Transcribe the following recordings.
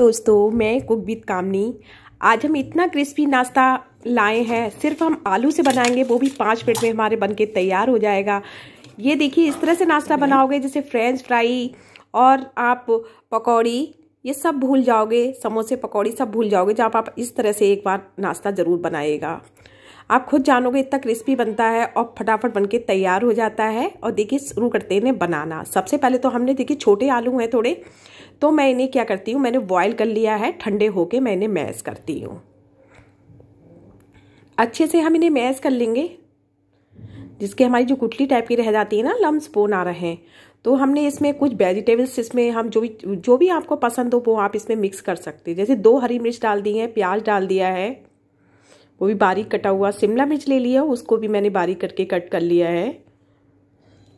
दोस्तों मैं cook with कामनी आज हम इतना क्रिस्पी नाश्ता लाए हैं सिर्फ हम आलू से बनाएंगे वो भी पाँच मिनट में हमारे बनके तैयार हो जाएगा ये देखिए इस तरह से नाश्ता बनाओगे जैसे फ्रेंच फ्राई और आप पकौड़ी ये सब भूल जाओगे समोसे पकौड़ी सब भूल जाओगे जब आप इस तरह से एक बार नाश्ता ज़रूर बनाएगा आप खुद जानोगे इतना क्रिस्पी बनता है और फटाफट बनके तैयार हो जाता है और देखिए शुरू करते हैं बनाना सबसे पहले तो हमने देखिए छोटे आलू हैं थोड़े तो मैं इन्हें क्या करती हूँ मैंने बॉयल कर लिया है ठंडे होके मैं इन्हें मैश करती हूँ अच्छे से हम इन्हें मैस कर लेंगे जिसके हमारी जो कुटली टाइप की रह जाती है ना लम्स आ रहे हैं तो हमने इसमें कुछ वेजिटेबल्स इसमें हम जो भी जो भी आपको पसंद हो वो आप इसमें मिक्स कर सकते हैं जैसे दो हरी मिर्च डाल दी है प्याज डाल दिया है वो भी बारीक कटा हुआ शिमला मिर्च ले लिया उसको भी मैंने बारीक करके कट कर लिया है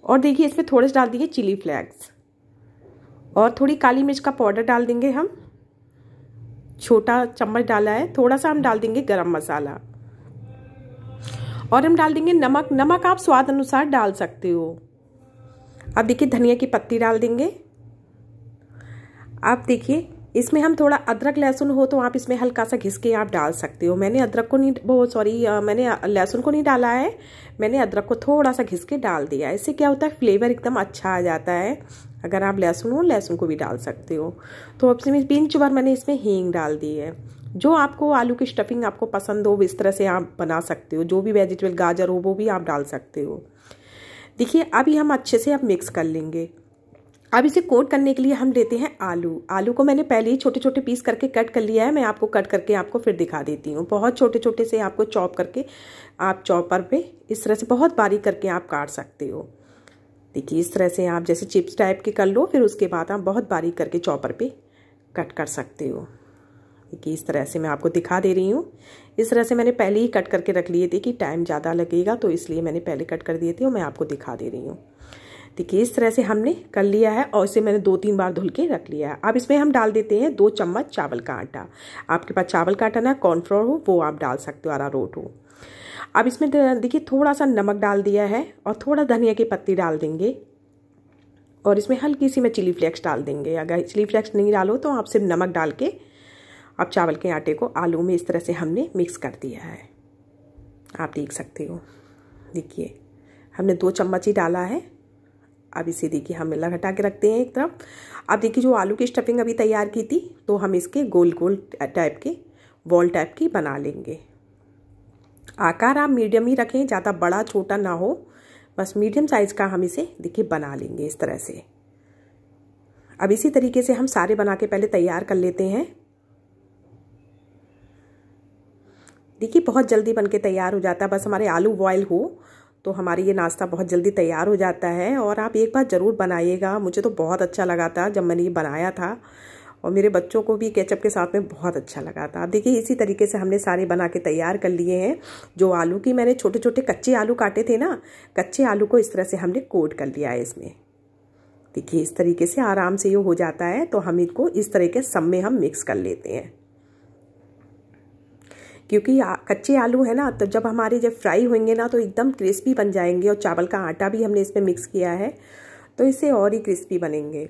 और देखिए इसमें थोड़े से डाल दिए चिली फ्लैक्स और थोड़ी काली मिर्च का पाउडर डाल देंगे हम छोटा चम्मच डाला है थोड़ा सा हम डाल देंगे गरम मसाला और हम डाल देंगे नमक नमक आप स्वाद अनुसार डाल सकते हो अब देखिए धनिया की पत्ती डाल देंगे आप देखिए इसमें हम थोड़ा अदरक लहसुन हो तो आप इसमें हल्का सा घिस के आप डाल सकते हो मैंने अदरक को नहीं वो सॉरी मैंने लहसुन को नहीं डाला है मैंने अदरक को थोड़ा सा घिस के डाल दिया है इससे क्या होता है फ्लेवर एकदम अच्छा आ जाता है अगर आप लहसुन हो लहसुन को भी डाल सकते हो तो अब से पिंच बार मैंने इसमें हींग डाल दी है जो आपको आलू की स्टफिंग आपको पसंद हो इस तरह से आप बना सकते हो जो भी वेजिटेबल गाजर हो वो भी आप डाल सकते हो देखिए अभी हम अच्छे से अब मिक्स कर लेंगे अब इसे कोट करने के लिए हम लेते हैं आलू आलू को मैंने पहले ही छोटे छोटे पीस करके कट कर लिया है मैं आपको कट करके आपको फिर दिखा देती हूँ बहुत छोटे छोटे से आपको चॉप करके आप चॉपर पे इस तरह से बहुत बारीक करके आप काट सकते हो देखिए इस तरह से आप जैसे चिप्स टाइप के कर लो फिर उसके बाद आप बहुत बारीक करके चॉपर पर कट कर सकते हो देखिए इस तरह से मैं आपको दिखा दे रही हूँ इस तरह से मैंने पहले ही कट करके रख लिए थे कि टाइम ज़्यादा लगेगा तो इसलिए मैंने पहले कट कर दिए थे और मैं आपको दिखा दे रही हूँ देखिए इस तरह से हमने कर लिया है और इसे मैंने दो तीन बार धुल के रख लिया है अब इसमें हम डाल देते हैं दो चम्मच चावल का आटा आपके पास चावल का आटा ना कॉर्नफ्लोर हो वो आप डाल सकते हो आरा रोट हो अब इसमें देखिए थोड़ा सा नमक डाल दिया है और थोड़ा धनिया की पत्ती डाल देंगे और इसमें हल्की सी में चिली फ्लेक्स डाल देंगे अगर चिली फ्लेक्स नहीं डालो तो आप सिर्फ नमक डाल के अब चावल के आटे को आलू में इस तरह से हमने मिक्स कर दिया है आप देख सकते हो देखिए हमने दो चम्मच ही डाला है अब इसे देखिए हम मिला घटा के रखते हैं एक तरफ अब देखिए जो आलू की स्टफिंग अभी तैयार की थी तो हम इसके गोल गोल टाइप के वॉल टाइप की बना लेंगे आकार आप मीडियम ही रखें ज़्यादा बड़ा छोटा ना हो बस मीडियम साइज़ का हम इसे देखिए बना लेंगे इस तरह से अब इसी तरीके से हम सारे बना के पहले तैयार कर लेते हैं देखिए बहुत जल्दी बन के तैयार हो जाता है बस हमारे आलू बॉयल हो तो हमारी ये नाश्ता बहुत जल्दी तैयार हो जाता है और आप एक बार ज़रूर बनाइएगा मुझे तो बहुत अच्छा लगा था जब मैंने ये बनाया था और मेरे बच्चों को भी केचप के साथ में बहुत अच्छा लगा था आप देखिए इसी तरीके से हमने सारे बना के तैयार कर लिए हैं जो आलू की मैंने छोटे छोटे कच्चे आलू काटे थे ना कच्चे आलू को इस तरह से हमने कोट कर लिया है इसमें देखिए इस तरीके से आराम से ये हो जाता है तो हम इनको इस तरीके सब में हम मिक्स कर लेते हैं क्योंकि कच्चे आलू है ना तो जब हमारे जब फ्राई होंगे ना तो एकदम क्रिस्पी बन जाएंगे और चावल का आटा भी हमने इसमें मिक्स किया है तो इससे और ही क्रिस्पी बनेंगे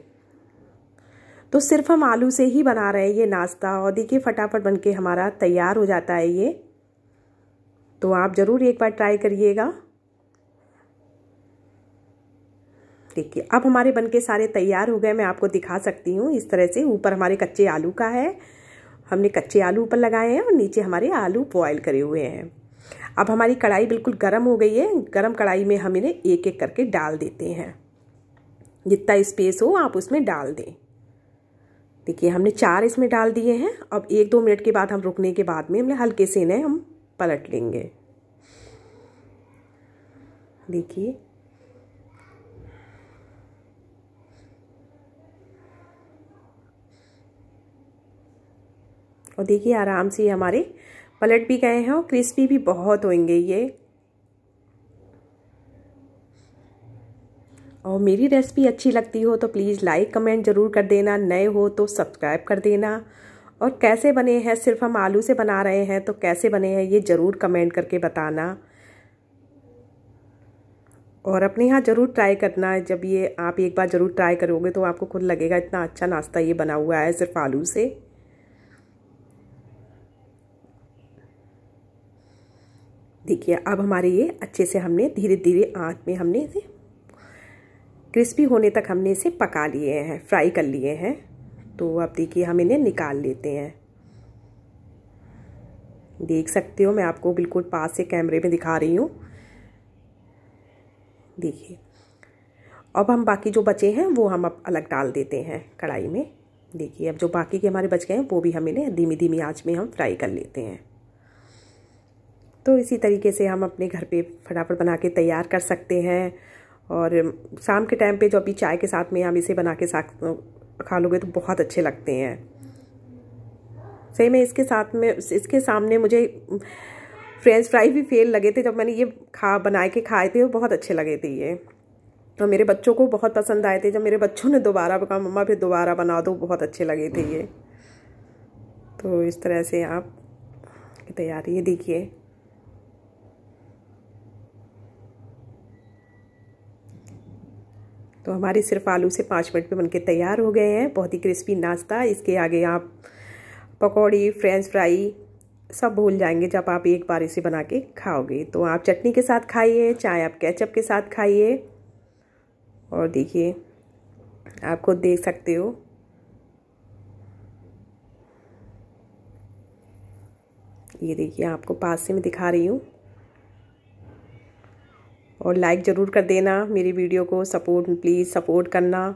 तो सिर्फ हम आलू से ही बना रहे हैं ये नाश्ता और देखिए फटाफट बन के हमारा तैयार हो जाता है ये तो आप ज़रूर एक बार ट्राई करिएगा देखिए अब हमारे बनके सारे तैयार हो गए मैं आपको दिखा सकती हूँ इस तरह से ऊपर हमारे कच्चे आलू का है हमने कच्चे आलू ऊपर लगाए हैं और नीचे हमारे आलू बॉयल करे हुए हैं अब हमारी कढ़ाई बिल्कुल गर्म हो गई है गर्म कढ़ाई में हम इन्हें एक एक करके डाल देते हैं जितना स्पेस हो आप उसमें डाल दें देखिए हमने चार इसमें डाल दिए हैं अब एक दो मिनट के बाद हम रुकने के बाद में हमने हल्के से इन्हें हम पलट लेंगे देखिए और देखिए आराम से ये हमारे पलट भी गए हैं और क्रिस्पी भी बहुत होंगे ये और मेरी रेसिपी अच्छी लगती हो तो प्लीज़ लाइक कमेंट ज़रूर कर देना नए हो तो सब्सक्राइब कर देना और कैसे बने हैं सिर्फ हम आलू से बना रहे हैं तो कैसे बने हैं ये ज़रूर कमेंट करके बताना और अपने यहाँ ज़रूर ट्राई करना जब ये आप एक बार ज़रूर ट्राई करोगे तो आपको खुद लगेगा इतना अच्छा नाश्ता ये बना हुआ है सिर्फ आलू से देखिए अब हमारे ये अच्छे से हमने धीरे धीरे आँच में हमने इसे क्रिस्पी होने तक हमने इसे पका लिए हैं फ्राई कर लिए हैं तो अब देखिए हम इन्हें निकाल लेते हैं देख सकते हो मैं आपको बिल्कुल पास से कैमरे में दिखा रही हूँ देखिए अब हम बाकी जो बचे हैं वो हम अब अलग डाल देते हैं कढ़ाई में देखिए अब जो बाकी के हमारे बच गए हैं वो भी हम इन्हें धीमी धीमी आँच में हम फ्राई कर लेते हैं तो इसी तरीके से हम अपने घर पे फटाफट बना के तैयार कर सकते हैं और शाम के टाइम पे जो अभी चाय के साथ में हम इसे बना के साथ खा लोगे तो बहुत अच्छे लगते हैं सही में इसके साथ में इसके सामने मुझे फ्रेंच फ्राई भी फेल लगे थे जब मैंने ये खा बना के खाए थे और बहुत अच्छे लगे थे ये और तो मेरे बच्चों को बहुत पसंद आए थे जब मेरे बच्चों ने दोबारा कहा मम्मा फिर दोबारा बना दो बहुत अच्छे लगे थे ये तो इस तरह से आप तैयारी देखिए तो हमारे सिर्फ आलू से पाँच मिनट में बनके तैयार हो गए हैं बहुत ही क्रिस्पी नाश्ता इसके आगे आप पकौड़ी फ्रेंच फ्राई सब भूल जाएंगे जब आप एक बार इसे बना के खाओगे तो आप चटनी के साथ खाइए चाहे आप कैचअप के साथ खाइए और देखिए आप खुद देख सकते हो ये देखिए आपको पास से मैं दिखा रही हूँ और लाइक ज़रूर कर देना मेरी वीडियो को सपोर्ट प्लीज़ सपोर्ट करना